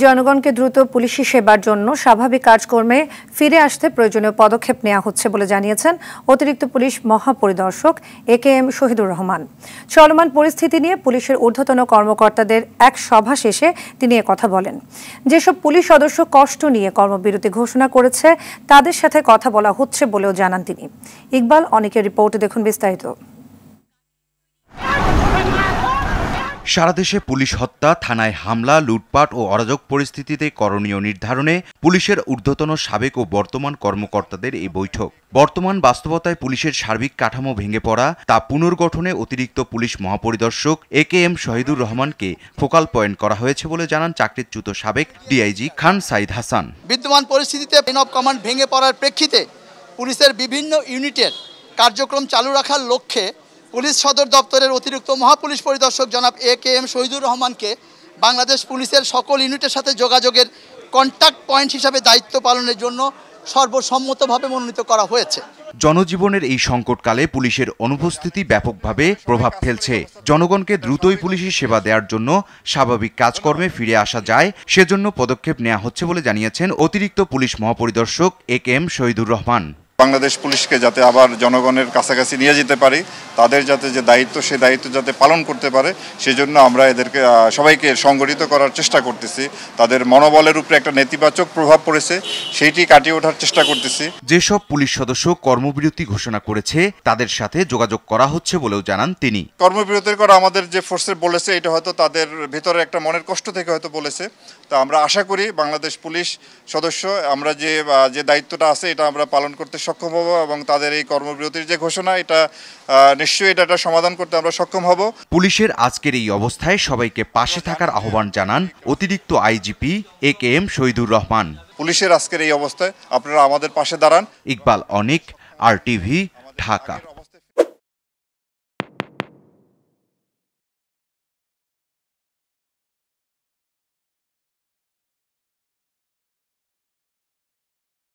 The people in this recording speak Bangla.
জনগণকে দ্রুত পুলিশি সেবার জন্য স্বাভাবিক কাজকর্মে ফিরে আসতে প্রয়োজনীয় পদক্ষেপ নেওয়া হচ্ছে বলে জানিয়েছেন অতিরিক্ত পুলিশ মহাপরিদর্শক A K M Shahidur Rahman চলমান পরিস্থিতি নিয়ে পুলিশের ঊর্ধ্বতন কর্মকর্তাদের এক সভা শেষে তিনি কথা বলেন যেসব পুলিশ সদস্য কষ্ট নিয়ে কর্মবিরতি ঘোষণা করেছে তাদের সাথে কথা বলা হচ্ছে বলেও জানান তিনি ইকবাল অনেকের রিপোর্ট দেখুন বিস্তারিত সারা দেশে পুলিশ হত্যা থানায় হামলা লুটপাট ও অরাজক পরিস্থিতিতে করণীয় নির্ধারণে পুলিশের ঊর্ধ্বতন সাবেক ও বর্তমান কর্মকর্তাদের এই বৈঠক বর্তমান বাস্তবতায় পুলিশের সার্বিক কাঠামো ভেঙে পড়া তা পুনর্গঠনে অতিরিক্ত পুলিশ মহাপরিদর্শক এ কে এম শহীদুর রহমানকে ফোকাল পয়েন্ট করা হয়েছে বলে জানান চাকরিচ্যুত সাবেক ডিআইজি খান সাইদ হাসান বিদ্যমান পরিস্থিতিতে কমান্ড ভেঙে পড়ার প্রেক্ষিতে পুলিশের বিভিন্ন ইউনিটের কার্যক্রম চালু রাখার লক্ষ্যে পুলিশ সদর দপ্তরের অতিরিক্ত মহাপুলিশ পরিদর্শক জনাব এ কে এম শহীদুর রহমানকে বাংলাদেশ পুলিশের সকল ইউনিটের সাথে যোগাযোগের কন্ট্যাক্ট পয়েন্ট হিসাবে দায়িত্ব পালনের জন্য সর্বসম্মতভাবে মনোনীত করা হয়েছে জনজীবনের এই সংকটকালে পুলিশের অনুপস্থিতি ব্যাপকভাবে প্রভাব ফেলছে জনগণকে দ্রুতই পুলিশি সেবা দেওয়ার জন্য স্বাভাবিক কাজকর্মে ফিরে আসা যায় সেজন্য পদক্ষেপ নেওয়া হচ্ছে বলে জানিয়েছেন অতিরিক্ত পুলিশ মহাপরিদর্শক A K M Shahidur Rahman Bangladesh পুলিশকে যাতে আবার জনগণের কাছাকাছি নিয়ে যেতে পারি তাদের যাতে যে দায়িত্ব সেই দায়িত্ব যাতে পালন করতে পারে সেজন্য আমরা এদেরকে সবাইকে সংগঠিত করার চেষ্টা করতেছি তাদের মনোবলের উপরে একটা নেতিবাচক প্রভাব পড়েছে সেইটি কাটিয়ে ওঠার চেষ্টা করতেছি যেসব পুলিশ সদস্য কর্মবিরতি ঘোষণা করেছে তাদের সাথে যোগাযোগ করা হচ্ছে বলেও জানান তিনি কর্মবিরতির করা আমাদের যে ফোর্সের বলেছে এটা হয়তো তাদের ভিতরে একটা মনের কষ্ট থেকে হয়তো বলেছে তা আমরা আশা করি বাংলাদেশ পুলিশ সদস্য আমরা যে যে দায়িত্বটা আছে এটা আমরা পালন করতে সক্ষম হব এবং তাদের এই কর্মবিরতির যে ঘোষণা এটা নিশ্চয়ই এটা একটা সমাধান করতে আমরা সক্ষম হব পুলিশের আজকের এই অবস্থায় সবাইকে পাশে থাকার আহ্বান জানান অতিরিক্ত IGP A K M Shahidur Rahman পুলিশের আজকের এই অবস্থায় আপনারা আমাদের পাশে দাঁড়ান ইকবাল অনিক আর টিভি ঢাকা